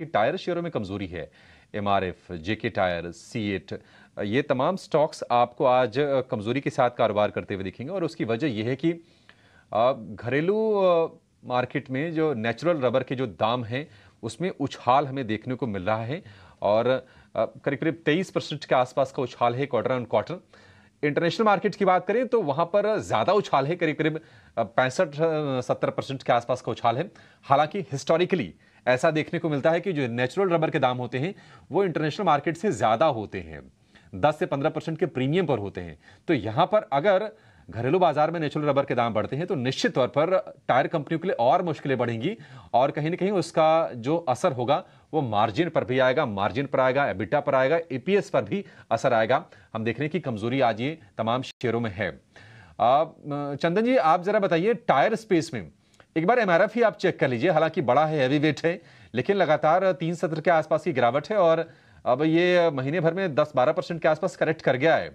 कि टायर शेयरों में कमज़ोरी है एम आर एफ जे के टायर सी एट ये तमाम स्टॉक्स आपको आज कमज़ोरी के साथ कारोबार करते हुए दिखेंगे और उसकी वजह यह है कि घरेलू मार्केट में जो नेचुरल रबर के जो दाम हैं उसमें उछाल हमें देखने को मिल रहा है और करीब करीब तेईस परसेंट के आसपास का उछाल है quarter on quarter international market की बात करें तो वहां पर ज़्यादा उछाल है करीब करीब पैंसठ सत्तर परसेंट के आसपास का उछाल है हालांकि हिस्टोरिकली ऐसा देखने को मिलता है कि जो नेचुरल रबर के दाम होते हैं वो इंटरनेशनल मार्केट से ज़्यादा होते हैं 10 से 15 परसेंट के प्रीमियम पर होते हैं तो यहाँ पर अगर घरेलू बाजार में नेचुरल रबर के दाम बढ़ते हैं तो निश्चित तौर पर टायर कंपनियों के लिए और मुश्किलें बढ़ेंगी और कहीं ना कहीं उसका जो असर होगा वो मार्जिन पर भी आएगा मार्जिन पर आएगा एबिटा पर आएगा ईपीएस पर भी असर आएगा हम देख रहे हैं कि कमजोरी आज ये तमाम शेयरों में है चंदन जी आप जरा बताइए टायर स्पेस में एक बार एम ही आप चेक कर लीजिए हालांकि बड़ा है हैवी वेट है लेकिन लगातार तीन सत्र के आसपास की गिरावट है और अब ये महीने भर में 10-12 परसेंट के आसपास करेक्ट कर गया है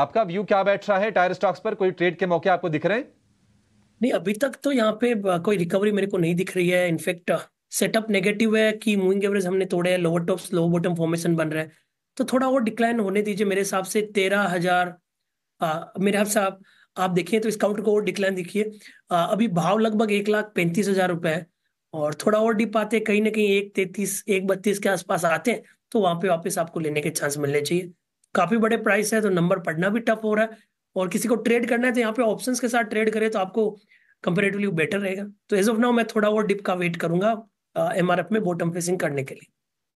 आपका व्यू क्या बैठ रहा है टायर स्टॉक्स पर कोई ट्रेड के मौके आपको दिख रहे हैं नहीं अभी तक तो यहाँ पे कोई रिकवरी मेरे को नहीं दिख रही है इनफेक्ट सेटअप नेगेटिव है कि मूविंग एवरेज हमने तोड़े हैं lower tops lower bottom formation बन रहे हैं तो थोड़ा और डिक्लाइन होने दीजिए मेरे हिसाब से तेरह हजार मेरे हिसाब आप देखिए तो इस काउंटर को और डिक्लाइन देखिए अभी भाव लगभग एक लाख पैंतीस हजार रुपए है और थोड़ा और डिप आते कहीं ना कहीं एक तैतीस एक बत्तीस के आसपास आते हैं तो वहां पे वापस आपको लेने के चांस मिलने चाहिए काफी बड़े प्राइस है तो नंबर पढ़ना भी टफ हो रहा है और किसी को ट्रेड करना है तो यहाँ पे ऑप्शंस के साथ ट्रेड करें तो आपको कंपेरेटिवली बेटर रहेगा तो एज ऑफ नाउ मैं थोड़ा और डिप का वेट करूंगा एमआरएफ में बॉटम फेसिंग करने के लिए